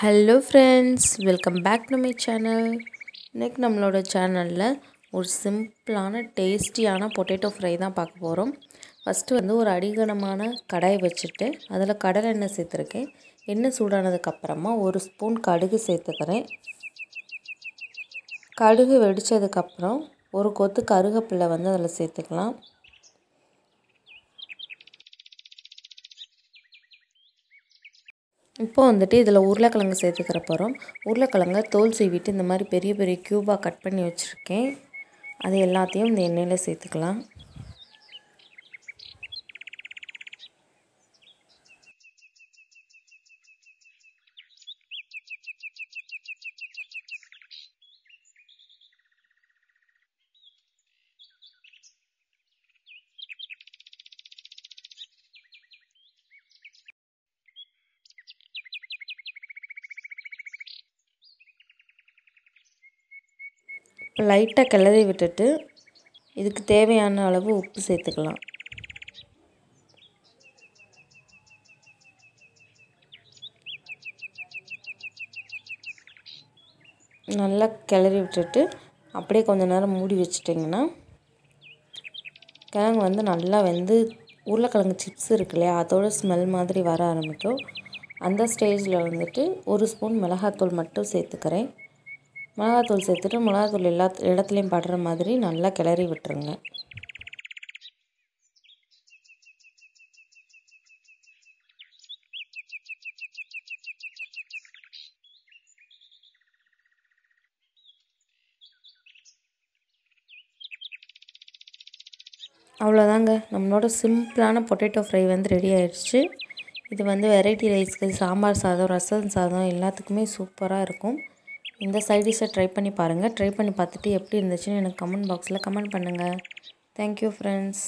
hello friends welcome back to my channel இன்றைக்கி நம்மளோட சேனலில் ஒரு சிம்பிளான டேஸ்டியான பொட்டேட்டோ ஃப்ரை தான் பார்க்க போகிறோம் ஃபஸ்ட்டு வந்து ஒரு அடிகனமான கடாயை வச்சுட்டு அதில் கடலை எண்ணெய் சேர்த்துருக்கேன் எண்ணெய் சூடானதுக்கப்புறமா ஒரு ஸ்பூன் கடுகு சேர்த்துக்கிறேன் கடுகு வெடித்ததுக்கப்புறம் ஒரு கொத்து கருகப்பில்லை வந்து அதில் சேர்த்துக்கலாம் இப்போ வந்துட்டு இதில் உருளைக்கிழங்கு சேர்த்துக்கிற போகிறோம் உருளைக்கிழங்கை தோல் சீவிட்டு இந்த மாதிரி பெரிய பெரிய க்யூபாக கட் பண்ணி வச்சுருக்கேன் அது எல்லாத்தையும் இந்த எண்ணெயில் சேர்த்துக்கலாம் லைட்டாக கிளறி விட்டுட்டு இதுக்கு தேவையான அளவு உப்பு சேர்த்துக்கலாம் நல்லா கிளறி விட்டுட்டு அப்படியே கொஞ்சம் நேரம் மூடி வச்சுட்டிங்கன்னா கிழங்கு வந்து நல்லா வந்து உருளைக்கிழங்கு சிப்ஸ் இருக்கு இல்லையா அதோட ஸ்மெல் மாதிரி வர ஆரம்பிக்கும் அந்த ஸ்டேஜில் வந்துட்டு ஒரு ஸ்பூன் மிளகாத்தூள் மட்டும் சேர்த்துக்கிறேன் மிளகாத்தூள் சேர்த்துட்டு மிளகாத்தூள் எல்லா இடத்துலையும் படுற மாதிரி நல்லா கிளறி விட்டுருங்க அவ்வளோதாங்க நம்மளோட சிம்பிளான பொட்டேட்டோ ஃப்ரை வந்து ரெடி ஆயிடுச்சு இது வந்து வெரைட்டி ரைஸ்க்கு சாம்பார் சாதம் ரசம் சாதம் எல்லாத்துக்குமே சூப்பராக இருக்கும் இந்த சைட் டிஷ்ஷை ட்ரை பண்ணி பாருங்கள் ட்ரை பண்ணி பார்த்துட்டு எப்படி இருந்துச்சுன்னு எனக்கு கமெண்ட் பாக்ஸில் கமெண்ட் பண்ணுங்கள் தேங்க்யூ ஃப்ரெண்ட்ஸ்